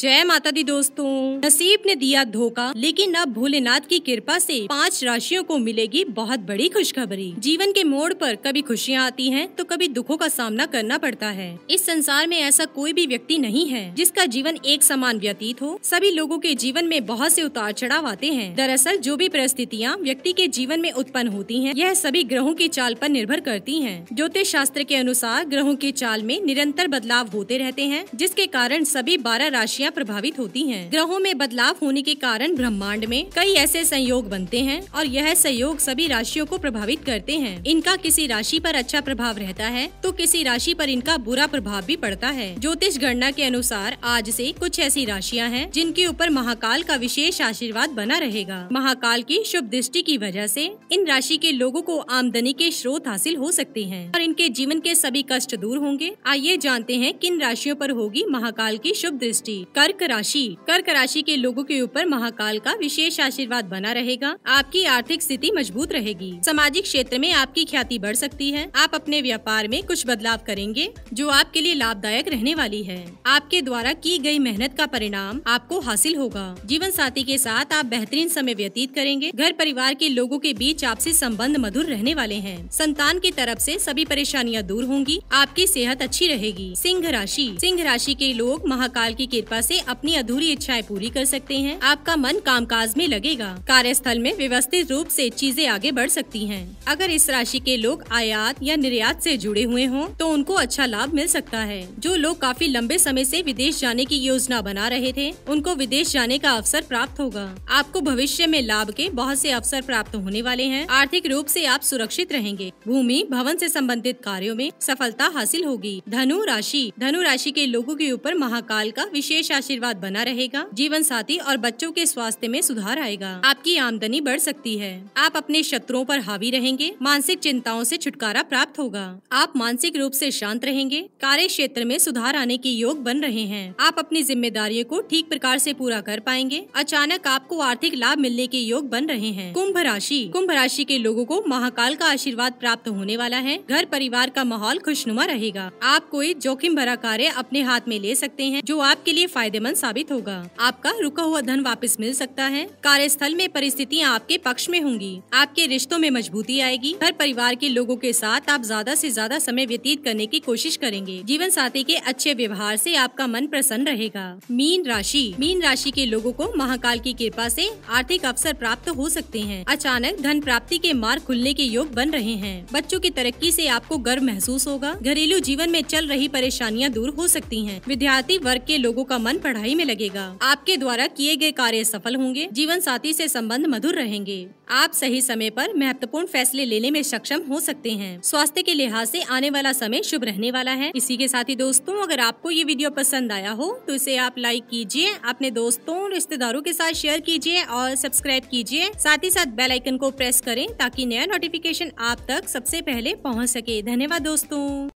जय माता दी दोस्तों नसीब ने दिया धोखा लेकिन अब भोलेनाथ की कृपा से पांच राशियों को मिलेगी बहुत बड़ी खुशखबरी जीवन के मोड़ पर कभी खुशियां आती हैं तो कभी दुखों का सामना करना पड़ता है इस संसार में ऐसा कोई भी व्यक्ति नहीं है जिसका जीवन एक समान व्यतीत हो सभी लोगों के जीवन में बहुत से उतार चढ़ाव आते हैं दरअसल जो भी परिस्थितियाँ व्यक्ति के जीवन में उत्पन्न होती है यह सभी ग्रहों की चाल आरोप निर्भर करती है ज्योतिष शास्त्र के अनुसार ग्रहों की चाल में निरंतर बदलाव होते रहते हैं जिसके कारण सभी बारह राशियाँ गतिविधियां प्रभावित होती हैं। ग्रहों में बदलाव होने के कारण ब्रह्मांड में कई ऐसे संयोग बनते हैं और यह संयोग सभी राशियों को प्रभावित करते हैं इनका किसी राशि पर अच्छा प्रभाव रहता है तो किसी राशि पर इनका बुरा प्रभाव भी पड़ता है ज्योतिष गणना के अनुसार आज से कुछ ऐसी राशियां हैं जिनके ऊपर महाकाल का विशेष आशीर्वाद बना रहेगा महाकाल की शुभ दृष्टि की वजह से इन राशि के लोगों को आमदनी के स्रोत हासिल हो सकते हैं और इनके जीवन के सभी कष्ट दूर होंगे आइए जानते हैं किन राशियों पर होगी महाकाल की शुभ दृष्टि कर्क राशि कर्क राशि के लोगों के ऊपर महाकाल का विशेष आशीर्वाद बना रहेगा आपकी आर्थिक स्थिति मजबूत रहेगी सामाजिक क्षेत्र में आपकी ख्याति बढ़ सकती है आप अपने व्यापार में कुछ बदलाव करेंगे जो आपके लिए लाभदायक रहने वाली है आपके द्वारा की गई मेहनत का परिणाम आपको हासिल होगा जीवन साथी के साथ आप बेहतरीन समय व्यतीत करेंगे घर परिवार के लोगों के बीच आपसी संबंध मधुर रहने वाले हैं संतान की तरफ से सभी परेशानियां दूर होंगी आपकी सेहत अच्छी रहेगी सिंह राशि सिंह राशि के लोग महाकाल की कृपा सेवा से अपनी अधूरी इच्छाएं पूरी कर सकते हैं आपका मन कामकाज में लगेगा कार्यस्थल में व्यवस्थित रूप से चीजें आगे बढ़ सकती हैं अगर इस राशि के लोग आयात या निर्यात से जुड़े हुए हों तो उनको अच्छा लाभ मिल सकता है जो लोग काफी लंबे समय से विदेश जाने की योजना बना रहे थे उनको विदेश जाने का अवसर प्राप्त होगा आपको भविष्य में लाभ के बहुत से अवसर प्राप्त होने वाले हैं आर्थिक रूप से आप सुरक्षित रहेंगे भूमि भवन से संबंधित कार्यों में सफलता हासिल होगी धनु राशि धनु राशि के लोगों के ऊपर महाकाल का विशेष विशेष आशीर्वाद बना रहेगा जीवन साथी और बच्चों के स्वास्थ्य में सुधार आएगा आपकी आमदनी बढ़ सकती है आप अपने शत्रुओं पर हावी रहेंगे मानसिक चिंताओं से छुटकारा प्राप्त होगा आप मानसिक रूप से शांत रहेंगे कार्य क्षेत्र में सुधार आने के योग बन रहे हैं आप अपनी जिम्मेदारियों को ठीक प्रकार से पूरा कर पाएंगे अचानक आपको आर्थिक लाभ मिलने के योग बन रहे हैं कुंभ राशि कुंभ राशि के लोगों को महाकाल का आशीर्वाद प्राप्त होने वाला है घर परिवार का माहौल खुशनुमा रहेगा आप कोई जोखिम भरा कार्य अपने हाथ में ले सकते हैं जो आपके लिए फायदेमंद साबित होगा आपका रुका हुआ धन वापस मिल सकता है कार्यस्थल में परिस्थितियाँ आपके पक्ष में होंगी आपके रिश्तों में मजबूती आएगी घर परिवार के लोगों के साथ आप ज्यादा ऐसी ज्यादा समय व्यतीत करने की कोशिश करेंगे जीवन साथी के अच्छे व्यवहार ऐसी आपका मन प्रसन्न रहेगा मीन राशि मीन राशि के लोगों को महाकाल की कृपा से आर्थिक अवसर प्राप्त हो सकते हैं अचानक धन प्राप्ति के मार्ग खुलने के योग बन रहे हैं बच्चों की तरक्की से आपको गर्व महसूस होगा घरेलू जीवन में चल रही परेशानियां दूर हो सकती हैं। विद्यार्थी वर्ग के लोगों का मन पढ़ाई में लगेगा आपके द्वारा किए गए कार्य सफल होंगे जीवन साथी से संबंध मधुर रहेंगे आप सही समय पर महत्वपूर्ण फैसले लेने में सक्षम हो सकते हैं स्वास्थ्य के लिहाज से आने वाला समय शुभ रहने वाला है इसी के साथ ही दोस्तों अगर आपको ये वीडियो पसंद आया हो तो इसे आप लाइक कीजिए अपने दोस्तों रिश्तेदारों के साथ शेयर कीजिए और सब्सक्राइब कीजिए साथ ही साथ बेल आइकन को प्रेस करें ताकि नया नोटिफिकेशन आप तक सबसे पहले पहुंच सके धन्यवाद दोस्तों